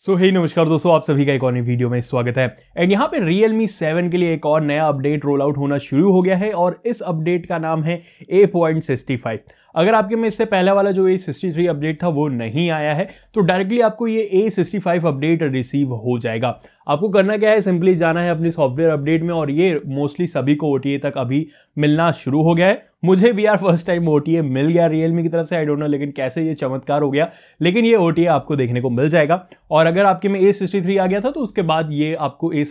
सो so, हे hey, नमस्कार दोस्तों आप सभी का एक और नई वीडियो में स्वागत है एंड यहाँ पे Realme 7 के लिए एक और नया अपडेट रोल आउट होना शुरू हो गया है और इस अपडेट का नाम है ए फाइव अगर आपके में इससे पहला वाला जो ए थ्री अपडेट था वो नहीं आया है तो डायरेक्टली आपको ये ए फाइव अपडेट रिसीव हो जाएगा आपको करना क्या है सिंपली जाना है अपने सॉफ्टवेयर अपडेट में और ये मोस्टली सभी को ओ तक अभी मिलना शुरू हो गया है मुझे भी यार फर्स्ट टाइम ओ मिल गया रियलमी की तरफ से आई डोंट नो लेकिन कैसे ये चमत्कार हो गया लेकिन ये ओ आपको देखने को मिल जाएगा और अगर आपके में ए आ गया था तो उसके बाद ये आपको ए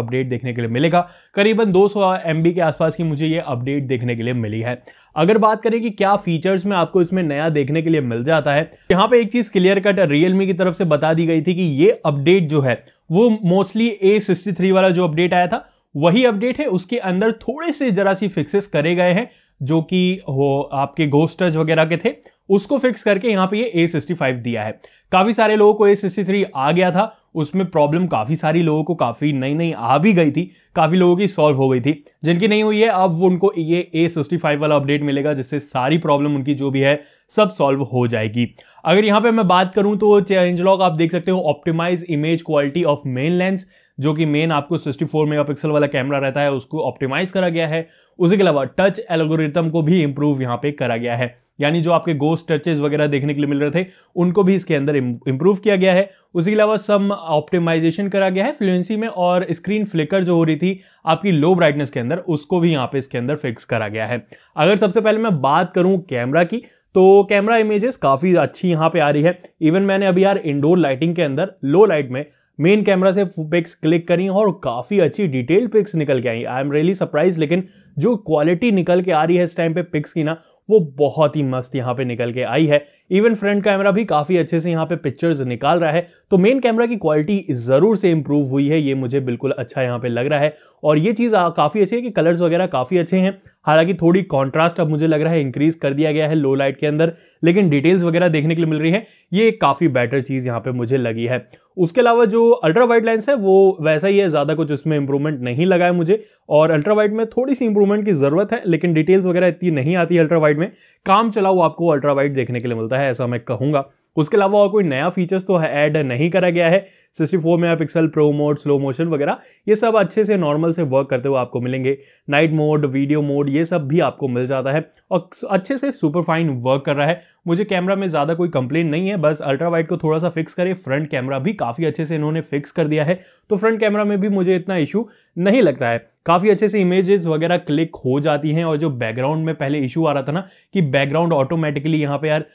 अपडेट देखने के लिए मिलेगा करीबन दो सौ के आसपास की मुझे ये अपडेट देखने के लिए मिली है अगर बात करें कि क्या फीचर्स में आपको इसमें नया देखने के लिए मिल जाता है यहाँ पे एक चीज़ क्लियर कट रियलमी की तरफ से बता दी गई थी कि ये अपडेट जो है वो मोस्टली ए सिक्सटी थ्री वाला जो अपडेट आया था वही अपडेट है उसके अंदर थोड़े से जरा सी फिक्सेस करे गए हैं जो कि वो आपके गोस्टर्स वगैरह के थे उसको फिक्स करके यहाँ पे ये A65 दिया है काफ़ी सारे लोगों को A63 आ गया था उसमें प्रॉब्लम काफ़ी सारी लोगों को काफ़ी नई नई आ भी गई थी काफ़ी लोगों की सॉल्व हो गई थी जिनकी नहीं हुई है अब वो उनको ये A65 वाला अपडेट मिलेगा जिससे सारी प्रॉब्लम उनकी जो भी है सब सॉल्व हो जाएगी अगर यहाँ पे मैं बात करूँ तो चेंज लॉक आप देख सकते हो optimize image quality of main lens जो कि मेन आपको 64 मेगापिक्सल वाला कैमरा रहता है उसको ऑप्टिमाइज करा गया है उसी के अलावा टच एल्गोरिथम को भी इंप्रूव यहाँ पे करा गया है यानी जो आपके गो पोस्ट टचेज वगैरह देखने के लिए मिल रहे थे उनको भी इसके अंदर इंप्रूव किया गया है उसके अलावा सम ऑप्टिमाइजेशन करा गया है फ्लुएंसी में और स्क्रीन फ्लिकर जो हो रही थी आपकी लो ब्राइटनेस के अंदर उसको भी यहाँ पे इसके अंदर फिक्स करा गया है अगर सबसे पहले मैं बात करूँ कैमरा की तो कैमरा इमेजेस काफ़ी अच्छी यहाँ पे आ रही है इवन मैंने अभी यार इंडोर लाइटिंग के अंदर लो लाइट में मेन कैमरा से पिक्स क्लिक करी और काफ़ी अच्छी डिटेल पिक्स निकल के आई आई एम रियली सरप्राइज लेकिन जो क्वालिटी निकल के आ रही है इस टाइम पे पिक्स की ना वो बहुत ही मस्त यहाँ पे निकल के आई है इवन फ्रंट कैमरा भी काफ़ी अच्छे से यहाँ पे पिक्चर्स निकाल रहा है तो मेन कैमरा की क्वालिटी ज़रूर से इम्प्रूव हुई है ये मुझे बिल्कुल अच्छा यहाँ पे लग रहा है और ये चीज़ काफ़ी अच्छी है कि कलर्स वगैरह काफ़ी अच्छे हैं हालांकि थोड़ी कॉन्ट्रास्ट अब मुझे लग रहा है इंक्रीज कर दिया गया है लो लाइट के अंदर लेकिन डिटेल्स वगैरह देखने के लिए मिल रही है ये काफ़ी बेटर चीज़ यहाँ पर मुझे लगी है उसके अलावा जो अल्ट्रा वाइड लेंस है वो वैसा ही है ज़्यादा कुछ उसमें इंप्रूवमेंट नहीं लगा है मुझे और अल्ट्रा वाइड में थोड़ी सी इंप्रूवमेंट की ज़रूरत है लेकिन डिटेल्स वगैरह इतनी नहीं आती अल्ट्रा वाइड में काम चलाओ आपको अल्ट्रा वाइड देखने के लिए मिलता है ऐसा मैं कहूँगा उसके अलावा और कोई नया फीचर्स तो ऐड नहीं करा गया है sixty four mega pixel pro mode slow motion वगैरह ये सब अच्छे से नॉर्मल से वर्क करते हुए आपको मिलेंगे नाइट मोड वीडियो मोड ये सब भी आपको मिल जाता है और अच्छे से सुपर फाइन वर्क कर रहा है मुझे कैमरा में ज़्यादा कोई कंप्लेन नहीं है बस अल्ट्रा वाइट को थोड़ा सा फिक्स करें फ्रंट कैमरा भी काफ़ी अच्छे से इन्होंने फिक्स कर दिया है तो फ्रंट कैमरा में भी मुझे इतना इशू नहीं लगता है काफ़ी अच्छे से इमेजेस वगैरह क्लिक हो जाती हैं और जो बैकग्राउंड में पहले इशू आ रहा था ना कि बैकग्राउंड ऑटोमेटिकली यहाँ पर यार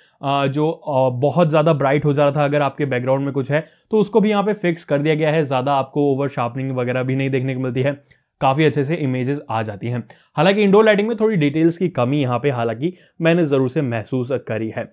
जो बहुत ज़्यादा ब्राइट हो जा रहा था अगर आपके बैकग्राउंड में कुछ है तो उसको भी यहाँ पे फिक्स कर दिया गया है ज़्यादा आपको ओवर शार्पनिंग वगैरह भी नहीं देखने को मिलती है काफ़ी अच्छे से इमेजेस आ जाती हैं हालांकि इंडोर लाइटिंग में थोड़ी डिटेल्स की कमी यहाँ पे हालांकि मैंने ज़रूर से महसूस करी है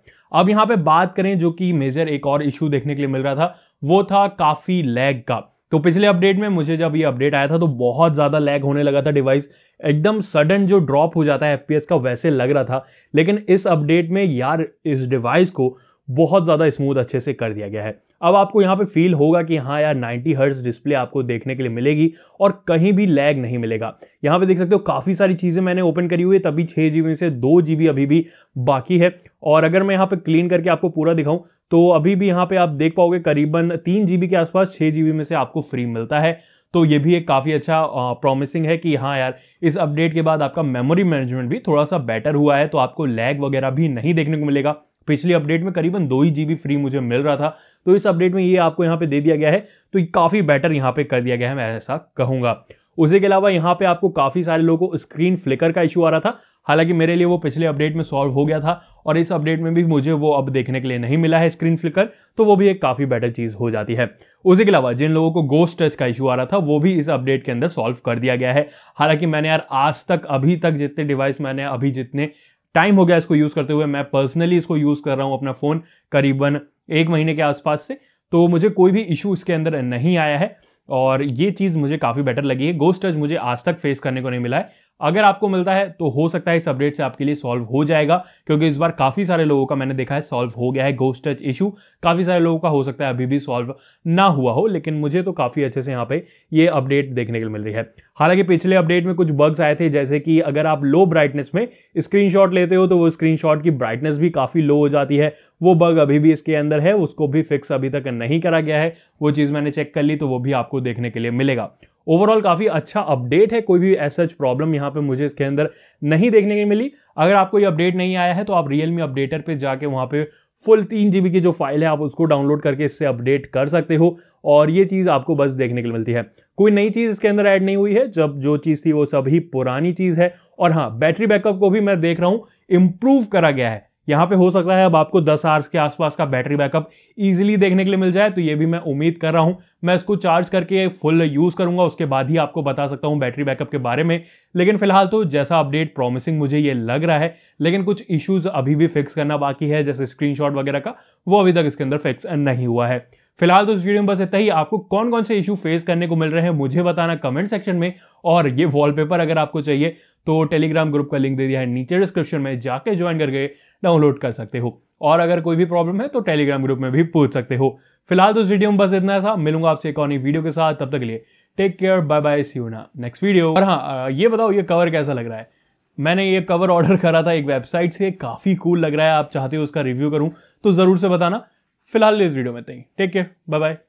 अब यहाँ पे बात करें जो कि मेजर एक और इशू देखने के लिए मिल रहा था वो था काफ़ी लैग का तो पिछले अपडेट में मुझे जब ये अपडेट आया था तो बहुत ज़्यादा लैग होने लगा था डिवाइस एकदम सडन जो ड्रॉप हो जाता है एफ का वैसे लग रहा था लेकिन इस अपडेट में यार इस डिवाइस को बहुत ज़्यादा स्मूथ अच्छे से कर दिया गया है अब आपको यहाँ पे फील होगा कि हाँ यार 90 हर्ट्स डिस्प्ले आपको देखने के लिए मिलेगी और कहीं भी लैग नहीं मिलेगा यहाँ पे देख सकते हो काफ़ी सारी चीज़ें मैंने ओपन करी हुई है तभी छः जी से दो जी अभी भी बाकी है और अगर मैं यहाँ पर क्लीन करके आपको पूरा दिखाऊँ तो अभी भी यहाँ पर आप देख पाओगे करीबन तीन जी के आसपास छः जी में से आपको फ्री मिलता है तो ये भी एक काफ़ी अच्छा प्रॉमिसिंग है कि हाँ यार इस अपडेट के बाद आपका मेमोरी मैनेजमेंट भी थोड़ा सा बेटर हुआ है तो आपको लैग वगैरह भी नहीं देखने को मिलेगा पिछली अपडेट में करीबन दो ही जीबी फ्री मुझे मिल रहा था तो इस अपडेट में ये आपको यहाँ पे दे दिया गया है तो काफ़ी बेटर यहाँ पे कर दिया गया है मैं ऐसा कहूँगा उसी के अलावा यहाँ पे आपको काफ़ी सारे लोगों को स्क्रीन फ्लिकर का इशू आ रहा था हालांकि मेरे लिए वो पिछले अपडेट में सॉल्व हो गया था और इस अपडेट में भी मुझे वो अब देखने के लिए नहीं मिला है स्क्रीन फ्लिकर तो वो भी एक काफ़ी बेटर चीज़ हो जाती है उसी के अलावा जिन लोगों को गोस्ट टच का इशू आ रहा था वो भी इस अपडेट के अंदर सॉल्व कर दिया गया है हालांकि मैंने यार आज तक अभी तक जितने डिवाइस मैंने अभी जितने टाइम हो गया इसको यूज़ करते हुए मैं पर्सनली इसको यूज़ कर रहा हूँ अपना फ़ोन करीबन एक महीने के आसपास से तो मुझे कोई भी इशू इसके अंदर नहीं आया है और ये चीज़ मुझे काफ़ी बेटर लगी है गोस्ट टच मुझे आज तक फेस करने को नहीं मिला है अगर आपको मिलता है तो हो सकता है इस अपडेट से आपके लिए सॉल्व हो जाएगा क्योंकि इस बार काफ़ी सारे लोगों का मैंने देखा है सॉल्व हो गया है गोस्ट टच इशू काफ़ी सारे लोगों का हो सकता है अभी भी सॉल्व ना हुआ हो लेकिन मुझे तो काफ़ी अच्छे से यहाँ पे ये अपडेट देखने को मिल रही है हालांकि पिछले अपडेट में कुछ बग्स आए थे जैसे कि अगर आप लो ब्राइटनेस में स्क्रीन लेते हो तो वो स्क्रीन की ब्राइटनेस भी काफ़ी लो हो जाती है वो बग अभी भी इसके अंदर है उसको भी फिक्स अभी तक नहीं करा गया है वो चीज़ मैंने चेक कर ली तो वो भी आपको देखने के लिए मिलेगा ओवरऑल काफ़ी अच्छा अपडेट है कोई भी ऐसा प्रॉब्लम यहाँ पे मुझे इसके अंदर नहीं देखने की मिली अगर आपको ये अपडेट नहीं आया है तो आप रियल मी अपडेटर पर जाके वहाँ पे फुल तीन जी की जो फाइल है आप उसको डाउनलोड करके इससे अपडेट कर सकते हो और ये चीज़ आपको बस देखने के लिए मिलती है कोई नई चीज़ इसके अंदर ऐड नहीं हुई है जब जो चीज़ थी वो सभी पुरानी चीज़ है और हाँ बैटरी बैकअप को भी मैं देख रहा हूँ इम्प्रूव करा गया है यहाँ पे हो सकता है अब आपको 10 आवर्स के आसपास का बैटरी बैकअप इजीली देखने के लिए मिल जाए तो ये भी मैं उम्मीद कर रहा हूँ मैं इसको चार्ज करके फुल यूज़ करूँगा उसके बाद ही आपको बता सकता हूँ बैटरी बैकअप के बारे में लेकिन फिलहाल तो जैसा अपडेट प्रॉमिसिंग मुझे ये लग रहा है लेकिन कुछ इश्यूज़ अभी भी फिक्स करना बाकी है जैसे स्क्रीन वगैरह का वो अभी तक इसके अंदर फिक्स नहीं हुआ है फिलहाल तो इस वीडियो में बस इतना ही आपको कौन कौन से इशू फेस करने को मिल रहे हैं मुझे बताना कमेंट सेक्शन में और ये वॉलपेपर अगर आपको चाहिए तो टेलीग्राम ग्रुप का लिंक दे दिया है नीचे डिस्क्रिप्शन में जाके ज्वाइन करके डाउनलोड कर सकते हो और अगर कोई भी प्रॉब्लम है तो टेलीग्राम ग्रुप में भी पूछ सकते हो फिलहाल तो इस वीडियो में बस इतना था मिलूंगा आपसे एक और नई वीडियो के साथ तब तक लिए take care bye bye see you ना नेक्स्ट वीडियो और हाँ ये बताओ ये कवर कैसा लग रहा है मैंने ये कवर ऑर्डर करा था एक वेबसाइट से काफ़ी कूल लग रहा है आप चाहते हो उसका रिव्यू करूं तो ज़रूर से बताना फिलहाल इस वीडियो में तय टेक केयर बाय बाय